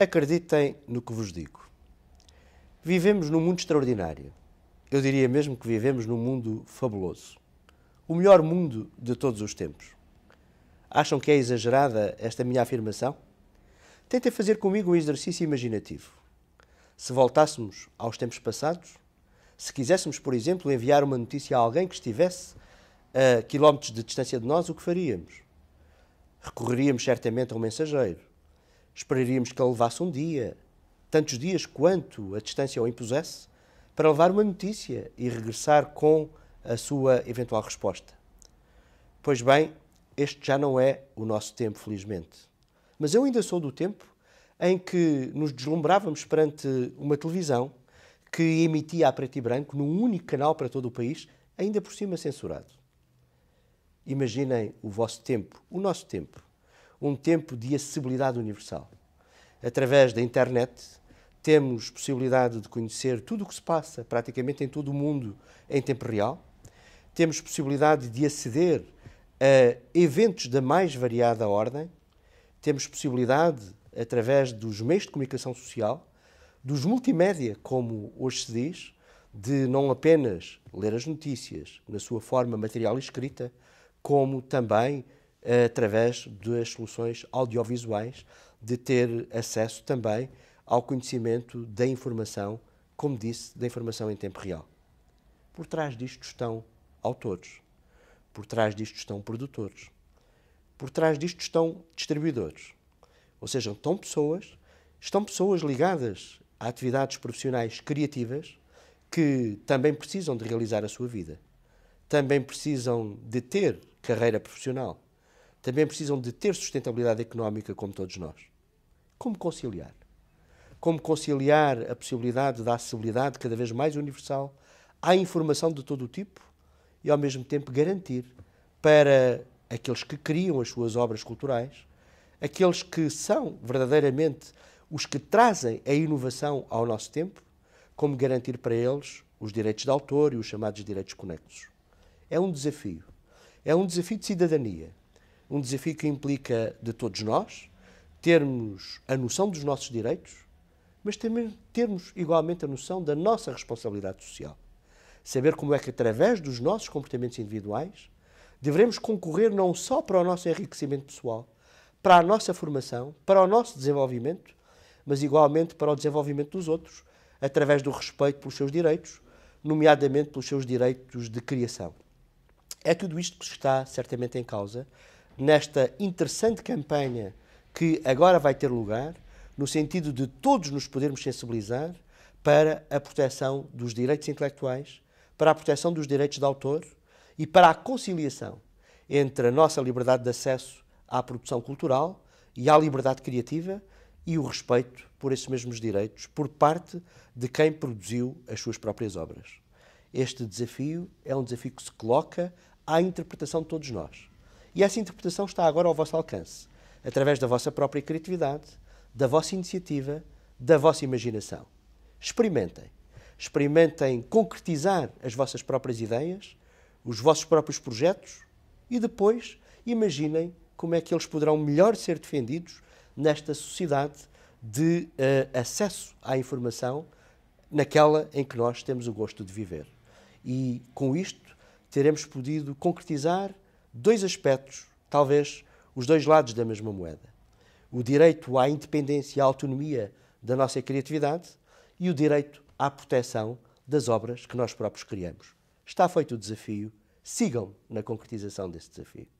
Acreditem no que vos digo. Vivemos num mundo extraordinário. Eu diria mesmo que vivemos num mundo fabuloso. O melhor mundo de todos os tempos. Acham que é exagerada esta minha afirmação? Tentem fazer comigo um exercício imaginativo. Se voltássemos aos tempos passados, se quiséssemos, por exemplo, enviar uma notícia a alguém que estivesse a quilómetros de distância de nós, o que faríamos? Recorreríamos certamente a um mensageiro Esperaríamos que ele levasse um dia, tantos dias quanto a distância o impusesse, para levar uma notícia e regressar com a sua eventual resposta. Pois bem, este já não é o nosso tempo, felizmente. Mas eu ainda sou do tempo em que nos deslumbrávamos perante uma televisão que emitia a preto e branco num único canal para todo o país, ainda por cima censurado. Imaginem o vosso tempo, o nosso tempo, um tempo de acessibilidade universal através da internet, temos possibilidade de conhecer tudo o que se passa praticamente em todo o mundo em tempo real, temos possibilidade de aceder a eventos da mais variada ordem, temos possibilidade, através dos meios de comunicação social, dos multimédia, como hoje se diz, de não apenas ler as notícias na sua forma material e escrita, como também eh, através das soluções audiovisuais de ter acesso também ao conhecimento da informação, como disse, da informação em tempo real. Por trás disto estão autores, por trás disto estão produtores, por trás disto estão distribuidores. Ou seja, estão pessoas, estão pessoas ligadas a atividades profissionais criativas que também precisam de realizar a sua vida, também precisam de ter carreira profissional também precisam de ter sustentabilidade económica como todos nós. Como conciliar? Como conciliar a possibilidade da acessibilidade cada vez mais universal à informação de todo o tipo e, ao mesmo tempo, garantir para aqueles que criam as suas obras culturais, aqueles que são verdadeiramente os que trazem a inovação ao nosso tempo, como garantir para eles os direitos de autor e os chamados direitos conexos. É um desafio. É um desafio de cidadania um desafio que implica de todos nós termos a noção dos nossos direitos, mas também termos igualmente a noção da nossa responsabilidade social. Saber como é que, através dos nossos comportamentos individuais, devemos concorrer não só para o nosso enriquecimento pessoal, para a nossa formação, para o nosso desenvolvimento, mas igualmente para o desenvolvimento dos outros, através do respeito pelos seus direitos, nomeadamente pelos seus direitos de criação. É tudo isto que está certamente em causa nesta interessante campanha que agora vai ter lugar, no sentido de todos nos podermos sensibilizar para a proteção dos direitos intelectuais, para a proteção dos direitos de autor e para a conciliação entre a nossa liberdade de acesso à produção cultural e à liberdade criativa e o respeito por esses mesmos direitos por parte de quem produziu as suas próprias obras. Este desafio é um desafio que se coloca à interpretação de todos nós. E essa interpretação está agora ao vosso alcance, através da vossa própria criatividade, da vossa iniciativa, da vossa imaginação. Experimentem. Experimentem concretizar as vossas próprias ideias, os vossos próprios projetos e depois imaginem como é que eles poderão melhor ser defendidos nesta sociedade de uh, acesso à informação naquela em que nós temos o gosto de viver. E com isto teremos podido concretizar dois aspectos, talvez os dois lados da mesma moeda. O direito à independência e à autonomia da nossa criatividade e o direito à proteção das obras que nós próprios criamos. Está feito o desafio, sigam na concretização desse desafio.